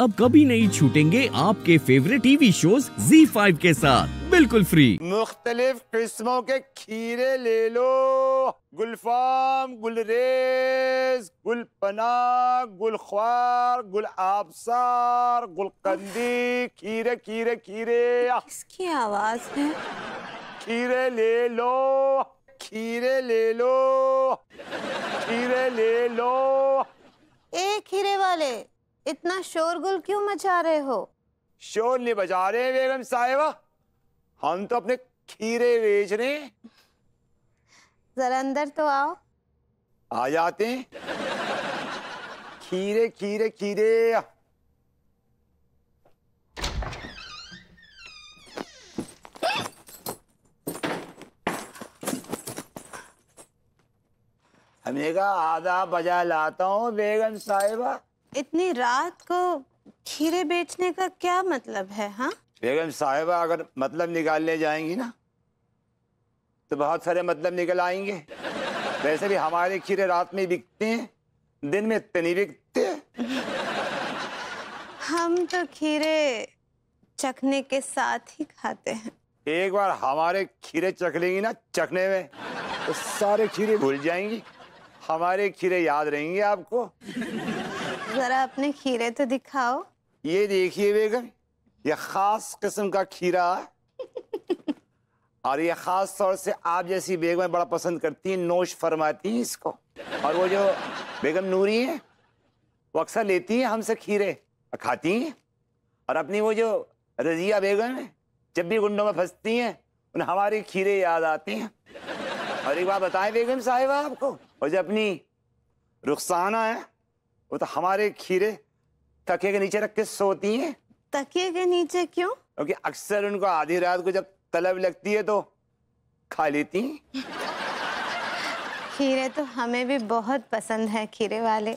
अब कभी नहीं छूटेंगे आपके फेवरेट टीवी शोज Z5 के साथ बिल्कुल फ्री मुख्तलिफ किस्मों के खीरे ले लो गुलफाम गुलरेज गुलपना गुलख्वार गुल आबसार गुलकंदी खीरे खीरे खीरे इसकी आवाज है खीरे ले लो खीरे ले लो खीरे ले लो इतना शोरगुल क्यों मचा रहे हो शोर नहीं बजा रहे बेगम साहिबा हम तो अपने खीरे बेच रहे जरा अंदर तो आओ आ जाते हैं खीरे खीरे खीरे हमें आधा बजा लाता हूँ बेगम साहिबा इतनी रात को खीरे बेचने का क्या मतलब है हाँ बेगम साहिबा अगर मतलब निकालने जाएंगी ना तो बहुत सारे मतलब निकल आएंगे वैसे भी हमारे खीरे रात में बिकते हैं दिन में इतने नहीं बिकते हम तो खीरे चखने के साथ ही खाते हैं एक बार हमारे खीरे चख लेंगी ना चखने में तो सारे खीरे भूल जाएंगी हमारे खीरे याद रहेंगे आपको जरा अपने खीरे तो दिखाओ ये देखिए बेगम ये खास किस्म का खीरा और ये खास तौर से आप जैसी बेगमें बड़ा पसंद करती हैं नोश फरमाती हैं इसको और वो जो बेगम नूरी है वो अक्सर लेती हैं हमसे खीरे खाती हैं और अपनी वो जो रजिया बेगम है जब भी गुंडों में फंसती हैं उन्हें हमारे खीरे याद आते हैं और एक बात बताएं बेगम साहिबा आपको और जब अपनी रुखसाना है वो तो हमारे खीरे तके के नीचे रख के सोती हैं तके के नीचे क्यों क्योंकि अक्सर उनको आधी रात को जब तलब लगती है तो खा लेती हैं खीरे तो हमें भी बहुत पसंद है खीरे वाले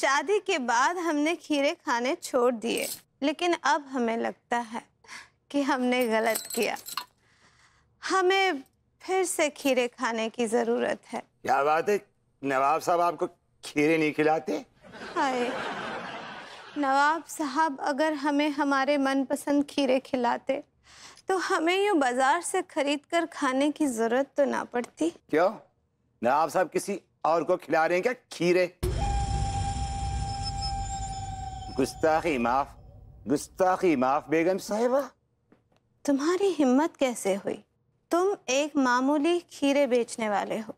शादी के बाद हमने खीरे खाने छोड़ दिए लेकिन अब हमें लगता है कि हमने गलत किया हमें फिर से खीरे खाने की जरूरत है क्या बात है नवाब साहब आपको खीरे नहीं खिलाते हाय नवाब साहब अगर हमें हमारे मनपसंद खीरे खिलाते तो हमें यूँ बाजार से खरीद कर खाने की जरूरत तो ना पड़ती क्यों नवाब साहब किसी और को खिला रहे हैं क्या खीरे गुस्ताखी माफ गुस्ताखी माफ बेगम साहिबा तुम्हारी हिम्मत कैसे हुई तुम एक मामूली खीरे बेचने वाले हो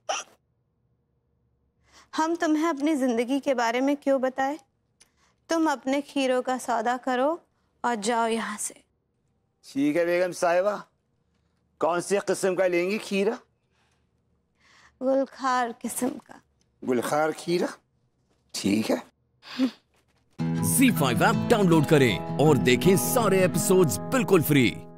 हम तुम्हें अपनी ज़िंदगी के बारे में क्यों बताए तुम अपने खीरों का सौदा करो और जाओ यहाँ से ठीक है बेगम साहिबा कौन सी किस्म का लेंगी खीरा गुलखार किस्म का गुलखार खीरा ठीक है C5 ऐप डाउनलोड करें और देखें सारे एपिसोड्स बिल्कुल फ्री